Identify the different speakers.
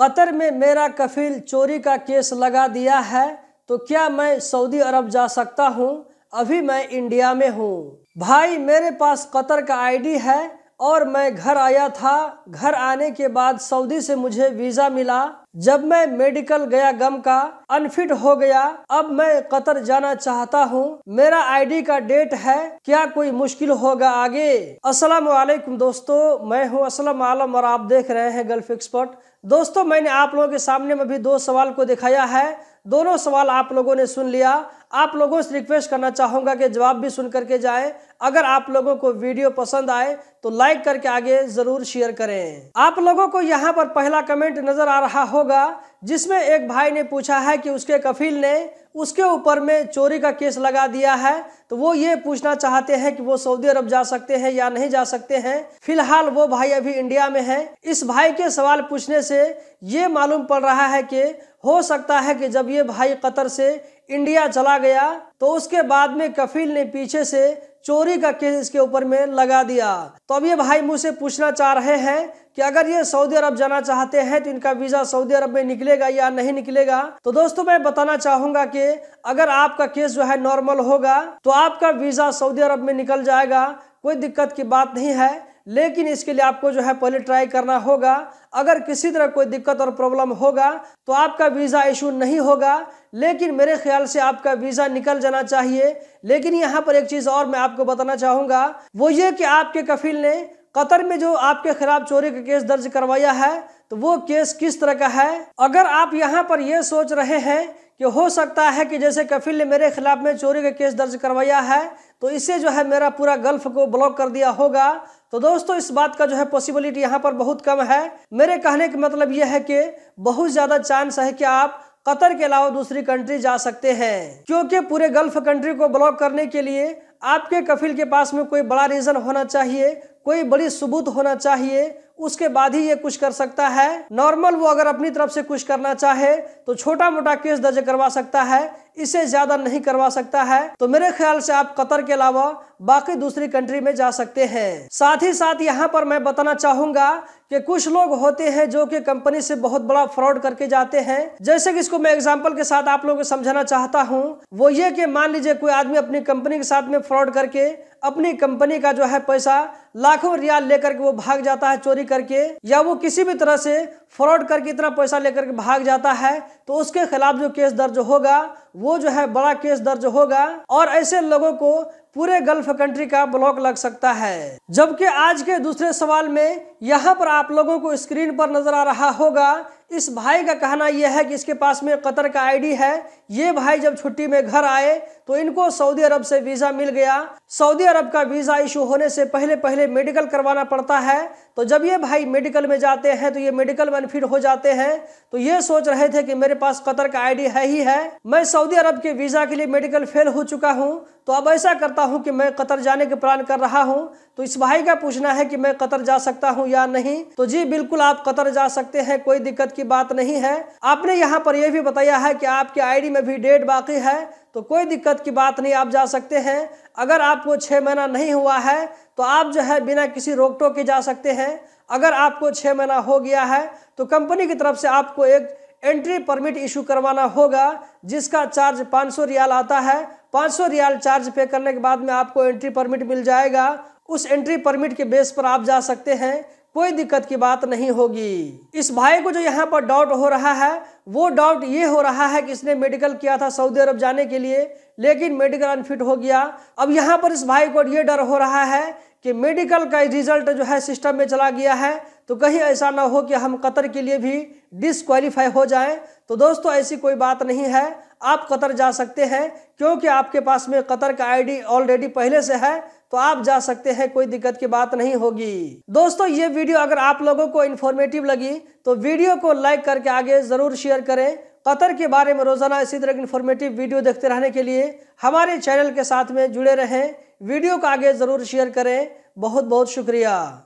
Speaker 1: Qatar में मेरा कफिल चोरी का केस लगा दिया है तो क्या मैं सऊदी अरब जा सकता हूँ अभी मैं इंडिया में हूँ भाई मेरे पास कतर का आईडी है और मैं घर आया था घर आने के बाद सऊदी से मुझे वीज़ा मिला जब मैं मेडिकल गया गम का अनफिट हो गया अब मैं कतर जाना चाहता हूँ मेरा आईडी का डेट है क्या कोई मुश्किल होगा आगे अस्सलाम वालेकुम दोस्तों मैं हूँ असलम आलम और आप देख रहे हैं गल्फ एक्सपर्ट दोस्तों मैंने आप लोगों के सामने में भी दो सवाल को दिखाया है दोनों सवाल आप लोगों ने सुन लिया आप लोगों से रिक्वेस्ट करना चाहूँगा कि जवाब भी सुन करके जाएं अगर आप लोगों को वीडियो पसंद आए तो लाइक करके आगे ज़रूर शेयर करें आप लोगों को यहाँ पर पहला कमेंट नज़र आ रहा होगा जिसमें एक भाई ने पूछा है कि उसके कफील ने उसके ऊपर में चोरी का केस लगा दिया है तो वो ये पूछना चाहते हैं कि वो सऊदी अरब जा सकते हैं या नहीं जा सकते हैं फिलहाल वो भाई अभी इंडिया में है इस भाई के सवाल पूछने से ये मालूम पड़ रहा है कि हो सकता है कि जब ये भाई कतर से इंडिया चला गया तो उसके बाद में कफिल ने पीछे से चोरी का केस इसके ऊपर में लगा दिया तो अब ये भाई मुझसे पूछना चाह रहे हैं कि अगर ये सऊदी अरब जाना चाहते हैं तो इनका वीज़ा सऊदी अरब में निकलेगा या नहीं निकलेगा तो दोस्तों मैं बताना चाहूंगा कि अगर आपका केस जो है नॉर्मल होगा तो आपका वीज़ा सऊदी अरब में निकल जाएगा कोई दिक्कत की बात नहीं है लेकिन इसके लिए आपको जो है पहले ट्राई करना होगा अगर किसी तरह कोई दिक्कत और प्रॉब्लम होगा तो आपका वीज़ा इशू नहीं होगा लेकिन मेरे ख्याल से आपका वीज़ा निकल जाना चाहिए लेकिन यहाँ पर एक चीज़ और मैं आपको बताना चाहूँगा वो ये कि आपके कफिल ने कतर में जो आपके खिलाफ चोरी का केस दर्ज करवाया है तो वो केस किस तरह का है अगर आप यहाँ पर यह सोच रहे हैं कि हो सकता है कि जैसे कफिल ने मेरे खिलाफ में चोरी का केस दर्ज करवाया है तो इससे जो है मेरा पूरा गल्फ को ब्लॉक कर दिया होगा तो दोस्तों इस बात का जो है पॉसिबिलिटी यहाँ पर बहुत कम है मेरे कहने का मतलब यह है कि बहुत ज़्यादा चांस है कि आप कतर के अलावा दूसरी कंट्री जा सकते हैं क्योंकि पूरे गल्फ कंट्री को ब्लॉक करने के लिए आपके कफिल के पास में कोई बड़ा रीज़न होना चाहिए कोई बड़ी सबूत होना चाहिए उसके बाद ही ये कुछ कर सकता है नॉर्मल वो अगर अपनी तरफ से कुछ करना चाहे तो छोटा मोटा केस दर्ज करवा सकता है इससे ज़्यादा नहीं करवा सकता है तो मेरे ख्याल से आप कतर के अलावा बाकी दूसरी कंट्री में जा सकते हैं साथ ही साथ यहाँ पर मैं बताना चाहूंगा कि कुछ लोग होते हैं जो कि कंपनी से बहुत बड़ा फ्रॉड करके जाते हैं जैसे कि इसको मैं एग्जांपल के साथ आप लोगों को समझाना चाहता हूँ वो ये कि मान लीजिए कोई आदमी अपनी कंपनी के साथ में फ्रॉड करके अपनी कंपनी का जो है पैसा लाखों रियाल लेकर के वो भाग जाता है चोरी करके या वो किसी भी तरह से फ्रॉड करके इतना पैसा लेकर के भाग जाता है तो उसके खिलाफ जो केस दर्ज होगा वो जो है बड़ा केस दर्ज होगा और ऐसे लोगों को पूरे गल्फ कंट्री का ब्लॉक लग सकता है जबकि आज के दूसरे सवाल में यहाँ पर आप लोगों को स्क्रीन पर नजर आ रहा होगा इस भाई का कहना यह है कि इसके पास में कतर का आईडी है ये भाई जब छुट्टी में घर आए तो इनको सऊदी अरब से वीज़ा मिल गया सऊदी अरब का वीज़ा इशू होने से पहले पहले मेडिकल करवाना पड़ता है तो जब ये भाई मेडिकल में जाते हैं तो ये मेडिकल में अनफिट हो जाते हैं तो ये सोच रहे थे कि मेरे पास कतर का आई है ही है मैं सऊदी अरब के वीज़ा के लिए मेडिकल फेल हो चुका हूँ तो अब ऐसा करता करता हूं कि मैं कतर जाने के प्लान कर रहा हूं तो इस भाई का पूछना है कि मैं कतर जा सकता हूं या नहीं तो जी बिल्कुल आप कतर जा सकते हैं कोई दिक्कत की बात नहीं है आपने यहां पर यह भी बताया है कि आपके आईडी में भी डेट बाकी है तो कोई दिक्कत की बात नहीं आप जा सकते हैं अगर आपको छः महीना नहीं हुआ है तो आप जो है बिना किसी रोक टोक के जा सकते हैं अगर आपको छः महीना हो गया है तो कंपनी की तरफ से आपको एक एंट्री परमिट इशू करवाना होगा जिसका चार्ज 500 रियाल आता है 500 रियाल चार्ज पे करने के बाद में आपको एंट्री परमिट मिल जाएगा उस एंट्री परमिट के बेस पर आप जा सकते हैं कोई दिक्कत की बात नहीं होगी इस भाई को जो यहाँ पर डाउट हो रहा है वो डाउट ये हो रहा है कि इसने मेडिकल किया था सऊदी अरब जाने के लिए लेकिन मेडिकल अनफिट हो गया अब यहाँ पर इस भाई को ये डर हो रहा है कि मेडिकल का रिजल्ट जो है सिस्टम में चला गया है तो कहीं ऐसा ना हो कि हम कतर के लिए भी डिसक्वालीफाई हो जाएं तो दोस्तों ऐसी कोई बात नहीं है आप कतर जा सकते हैं क्योंकि आपके पास में कतर का आईडी ऑलरेडी पहले से है तो आप जा सकते हैं कोई दिक्कत की बात नहीं होगी दोस्तों ये वीडियो अगर आप लोगों को इन्फॉर्मेटिव लगी तो वीडियो को लाइक करके आगे ज़रूर शेयर करें कतर के बारे में रोज़ाना इसी तरह की इन्फॉर्मेटिव वीडियो देखते रहने के लिए हमारे चैनल के साथ में जुड़े रहें वीडियो को आगे ज़रूर शेयर करें बहुत बहुत शुक्रिया